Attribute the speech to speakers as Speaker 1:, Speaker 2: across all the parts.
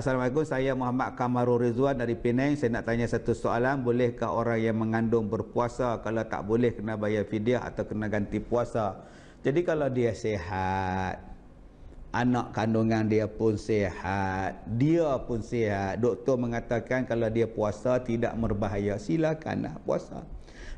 Speaker 1: Assalamualaikum, saya Muhammad Kamarul Rizwan dari Penang. Saya nak tanya satu soalan, bolehkah orang yang mengandung berpuasa kalau tak boleh kena bayar fidyah atau kena ganti puasa? Jadi kalau dia sehat, anak kandungan dia pun sehat, dia pun sehat. Doktor mengatakan kalau dia puasa tidak berbahaya, silakanlah puasa.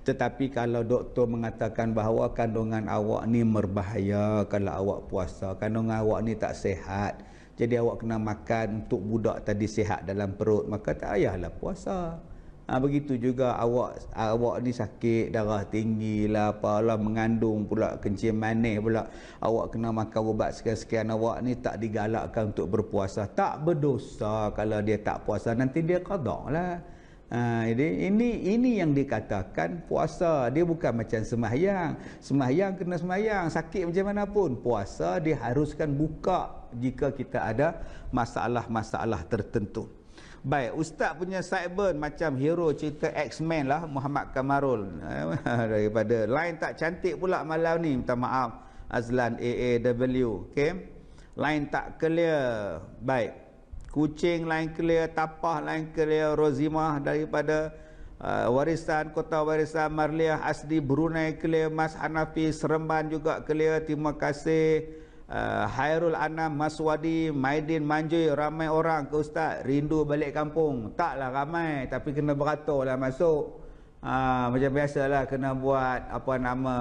Speaker 1: Tetapi kalau doktor mengatakan bahawa kandungan awak ni berbahaya kalau awak puasa, kandungan awak ni tak sehat, jadi awak kena makan untuk budak tadi sihat dalam perut, maka tak payahlah puasa. Ha, begitu juga awak awak ni sakit darah tinggi lah apalah mengandung pula kencing manis pula awak kena makan ubat sekian-sekian awak ni tak digalakkan untuk berpuasa tak berdosa kalau dia tak puasa nanti dia qada lah Ha, jadi ini ini yang dikatakan puasa dia bukan macam semahyang semahyang kena semahyang sakit macam mana pun puasa dia haruskan buka jika kita ada masalah-masalah tertentu Baik, Ustaz punya cyber macam hero cerita X-Men lah, Muhammad Kamarul. Ha, daripada lain tak cantik pula malam ni, minta maaf. Azlan A W. okay? lain tak clear. Baik, kucing lain clear, tapah lain clear, rozimah daripada uh, warisan kota warisan Marliah asli Brunei clear, Mas Hanafi Seremban juga clear. Terima kasih. Uh, Hairul Anam Mas Wadi, Maidin Manjui ramai orang ke ustaz rindu balik kampung taklah ramai tapi kena beratur lah masuk uh, macam biasalah kena buat apa nama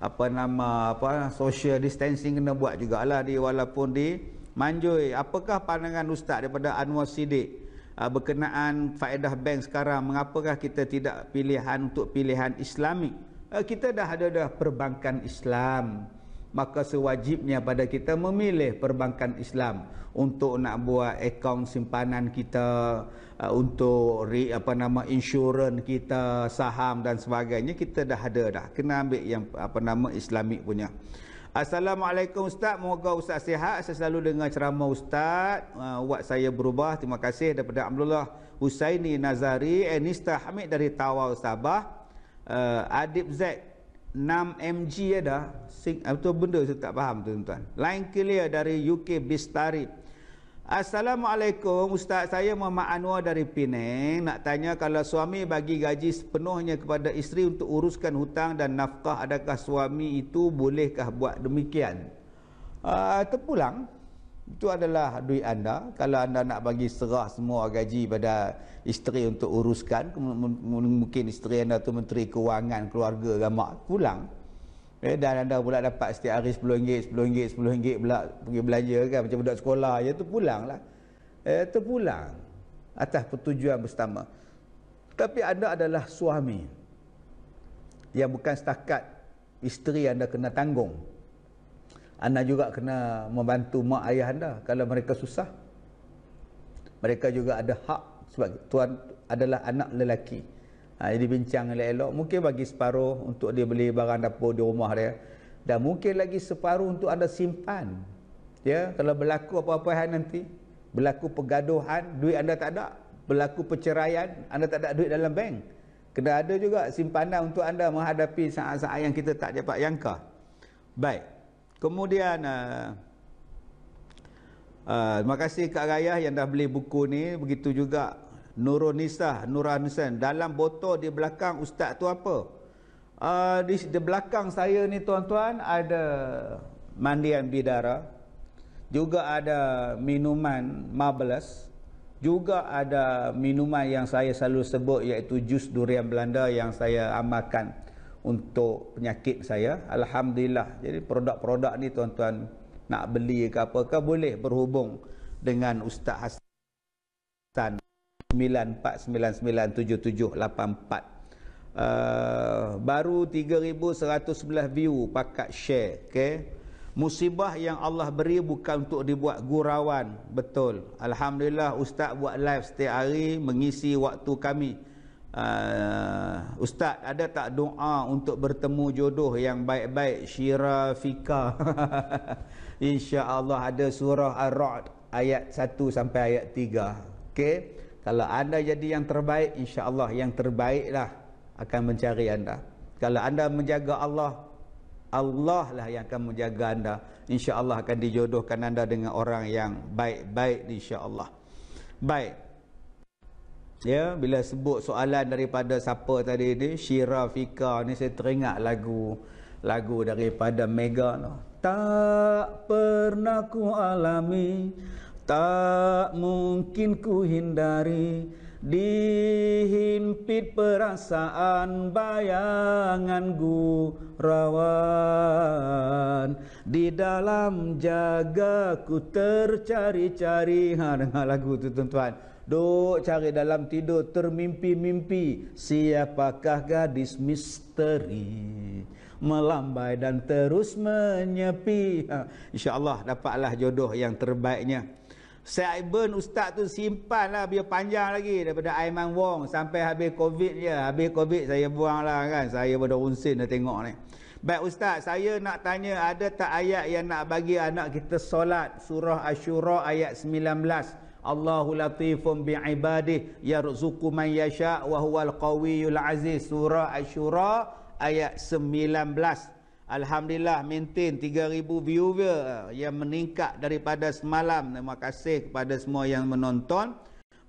Speaker 1: apa nama apa social distancing kena buat jugalah di walaupun di Manjoy, apakah pandangan Ustaz daripada Anwar Siddiq uh, berkenaan faedah bank sekarang? Mengapakah kita tidak pilihan untuk pilihan islamik? Uh, kita dah ada dah perbankan Islam. Maka sewajibnya pada kita memilih perbankan Islam untuk nak buat akaun simpanan kita, uh, untuk re, apa nama insurans kita, saham dan sebagainya kita dah ada dah. Kena ambil yang apa nama Islamik punya. Assalamualaikum Ustaz, moga Ustaz sihat. Saya selalu dengar ceramah Ustaz, uh, buat saya berubah. Terima kasih daripada Abdullah Husaini Nazari, Enista Hamid dari Tawau Sabah. Uh, Adib Z 6MG ada. Ya Sing, uh, betul benda saya tak faham tuan-tuan. Line clear dari UK Bistarib. Assalamualaikum Ustaz saya Muhammad Anwar dari Penang Nak tanya kalau suami bagi gaji sepenuhnya kepada isteri untuk uruskan hutang dan nafkah Adakah suami itu bolehkah buat demikian uh, Terpulang Itu adalah duit anda Kalau anda nak bagi serah semua gaji pada isteri untuk uruskan Mungkin isteri anda tu menteri kewangan keluarga ramak Pulang Eh, dan anda pula dapat setiap hari RM10, RM10, RM10 pula pergi belanja kan. Macam budak sekolah je ya, tu pulang lah. Eh, tu pulang. Atas pertujuan bersama. Tapi anda adalah suami. Yang bukan setakat isteri anda kena tanggung. Anda juga kena membantu mak ayah anda kalau mereka susah. Mereka juga ada hak sebab tuan adalah anak lelaki. Lelaki. Ah, jadi bincang elok-elok. Mungkin bagi separuh untuk dia beli barang dapur di rumah dia. Dan mungkin lagi separuh untuk anda simpan. Ya, Kalau berlaku apa-apa hal nanti. Berlaku pergaduhan, duit anda tak ada. Berlaku perceraian, anda tak ada duit dalam bank. Kena ada juga simpanan untuk anda menghadapi saat-saat yang kita tak dapat jangka. Baik. Kemudian... Uh, Uh, terima kasih Kak Raya yang dah beli buku ni Begitu juga Nurunisah, Nuransen. Dalam botol di belakang ustaz tu apa? Uh, di, di belakang saya ni tuan-tuan ada mandian bidara. Juga ada minuman marvelous. Juga ada minuman yang saya selalu sebut iaitu jus durian Belanda yang saya amalkan untuk penyakit saya. Alhamdulillah. Jadi produk-produk ni tuan-tuan nak beli ke apakah boleh berhubung dengan Ustaz Hassan. Uh, baru 3,119 view pakat share okay? musibah yang Allah beri bukan untuk dibuat gurauan betul Alhamdulillah Ustaz buat live setiap hari mengisi waktu kami uh, Ustaz ada tak doa untuk bertemu jodoh yang baik-baik Syira Fika insyaAllah ada surah Ar-Ra'd ayat 1 sampai ayat 3 okay? Kalau anda jadi yang terbaik, insya-Allah yang terbaiklah akan mencari anda. Kalau anda menjaga Allah, Allah lah yang akan menjaga anda. Insya-Allah akan dijodohkan anda dengan orang yang baik-baik insya-Allah. Baik. Ya, bila sebut soalan daripada siapa tadi ni, Syira Fika ni saya teringat lagu lagu daripada Mega tu. Tak pernah ku alami tak mungkin ku hindari Dihimpit perasaan bayangan gurauan Di dalam jaga ku tercari-cari Ha, dengar lagu tu tuan-tuan Duk cari dalam tidur termimpi-mimpi Siapakah gadis misteri Melambai dan terus menyepi ha, InsyaAllah dapatlah jodoh yang terbaiknya saya Ibn Ustaz tu simpan lah biar panjang lagi daripada Aiman Wong sampai habis Covid je. Habis Covid saya buang lah kan. Saya pun dah unsin dah tengok ni. Baik Ustaz, saya nak tanya ada tak ayat yang nak bagi anak kita solat? Surah Ashura ayat 19. Allahu latifun bi'ibadih yarzuku man yasha' wa huwal qawiyul aziz. Surah Ashura ayat 19. Alhamdulillah maintain 3,000 viewer eh, yang meningkat daripada semalam. Terima kasih kepada semua yang menonton.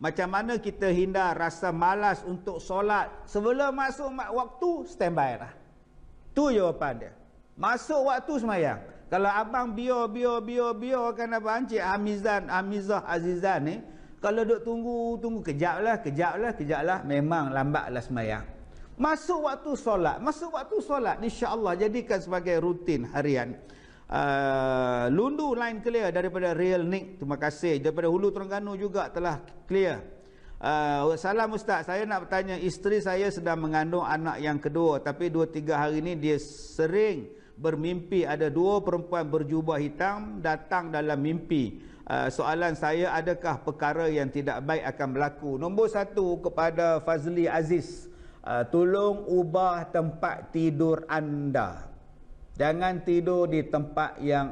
Speaker 1: Macam mana kita hindar rasa malas untuk solat sebelum masuk waktu, stand by lah. Itu jawapan dia. Masuk waktu semayang. Kalau abang bio, bio, bio, bio, kan apa? Encik Hamizan, Hamizah Azizan ni. Kalau duk tunggu, tunggu kejap lah, kejap lah, kejap lah. Memang lambat lah semayang. Masuk waktu solat, masuk waktu solat insya-Allah jadikan sebagai rutin harian. Uh, lundu lain clear daripada Real Nick. Terima kasih daripada Hulu Terengganu juga telah clear. Uh, salam ustaz, saya nak bertanya isteri saya sedang mengandung anak yang kedua tapi dua tiga hari ini dia sering bermimpi ada dua perempuan berjubah hitam datang dalam mimpi. Uh, soalan saya adakah perkara yang tidak baik akan berlaku? Nombor satu kepada Fazli Aziz uh, tolong ubah tempat tidur anda. Jangan tidur di tempat yang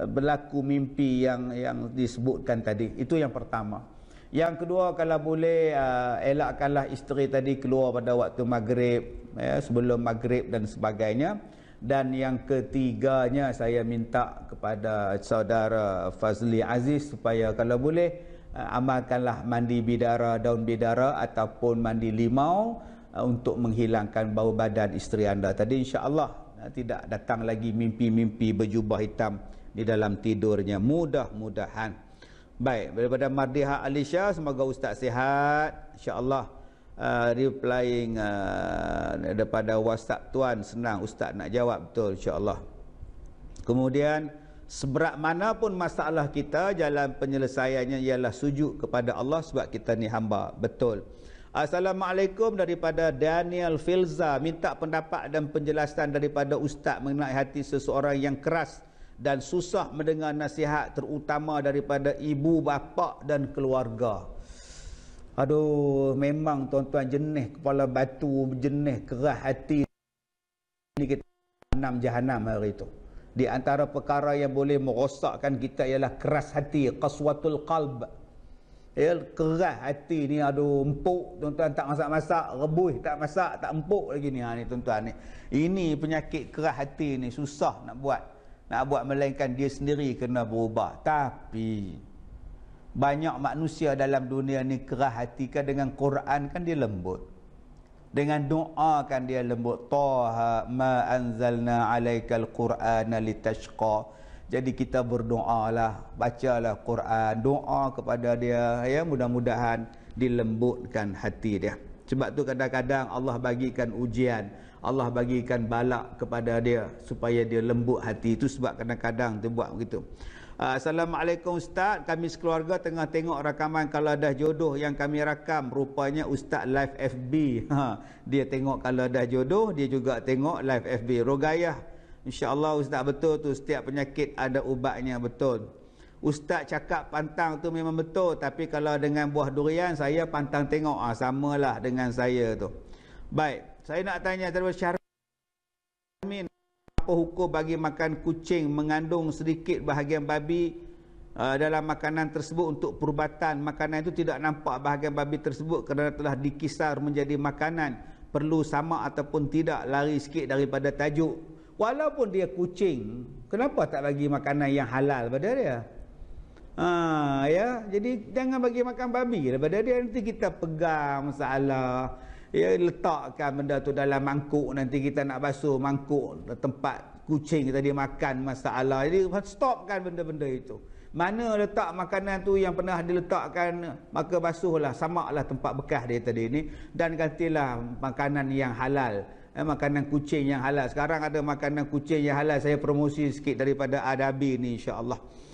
Speaker 1: ah, berlaku mimpi yang yang disebutkan tadi. Itu yang pertama. Yang kedua kalau boleh uh, elakkanlah isteri tadi keluar pada waktu maghrib ya, sebelum maghrib dan sebagainya. Dan yang ketiganya saya minta kepada saudara Fazli Aziz supaya kalau boleh uh, amalkanlah mandi bidara, daun bidara ataupun mandi limau Uh, untuk menghilangkan bau badan isteri anda tadi insya Allah uh, tidak datang lagi mimpi-mimpi berjubah hitam di dalam tidurnya mudah-mudahan baik daripada Mardiha Alisha semoga ustaz sihat insyaallah uh, replying uh, daripada WhatsApp tuan senang ustaz nak jawab betul insya Allah. kemudian seberat mana pun masalah kita jalan penyelesaiannya ialah sujud kepada Allah sebab kita ni hamba betul Assalamualaikum daripada Daniel Filza minta pendapat dan penjelasan daripada ustaz mengenai hati seseorang yang keras dan susah mendengar nasihat terutama daripada ibu bapa dan keluarga. Aduh memang tuan-tuan jenis kepala batu jenis keras hati ini kita enam jahanam hari itu. Di antara perkara yang boleh merosakkan kita ialah keras hati, qaswatul qalb. Ya, keras hati ni aduh empuk tuan-tuan tak masak-masak, rebuh tak masak, tak empuk lagi ni ha ni tuan-tuan ni. Ini penyakit kerah hati ni susah nak buat. Nak buat melainkan dia sendiri kena berubah. Tapi banyak manusia dalam dunia ni kerah hati kan dengan Quran kan dia lembut. Dengan doa kan dia lembut. Taha ma anzalna alaikal Qur'ana litashqa jadi kita berdoa lah, bacalah Quran, doa kepada dia, ya mudah-mudahan dilembutkan hati dia. Sebab tu kadang-kadang Allah bagikan ujian, Allah bagikan balak kepada dia supaya dia lembut hati. Itu sebab kadang-kadang tu buat begitu. Ah, Assalamualaikum Ustaz, kami sekeluarga tengah tengok rakaman kalau dah jodoh yang kami rakam rupanya Ustaz live FB. Ha, dia tengok kalau dah jodoh, dia juga tengok live FB. Rogayah InsyaAllah ustaz betul tu setiap penyakit ada ubatnya betul. Ustaz cakap pantang tu memang betul tapi kalau dengan buah durian saya pantang tengok ah, sama lah dengan saya tu. Baik, saya nak tanya daripada Syarmin apa hukum bagi makan kucing mengandung sedikit bahagian babi uh, dalam makanan tersebut untuk perubatan makanan itu tidak nampak bahagian babi tersebut kerana telah dikisar menjadi makanan perlu sama ataupun tidak lari sikit daripada tajuk walaupun dia kucing kenapa tak bagi makanan yang halal pada dia ha, ya jadi jangan bagi makan babi daripada dia nanti kita pegang masalah ya letakkan benda tu dalam mangkuk nanti kita nak basuh mangkuk tempat kucing tadi makan masalah jadi stopkan benda-benda itu mana letak makanan tu yang pernah diletakkan maka basuhlah samaklah tempat bekas dia tadi ni dan gantilah makanan yang halal eh, makanan kucing yang halal. Sekarang ada makanan kucing yang halal. Saya promosi sikit daripada Adabi ni insya-Allah.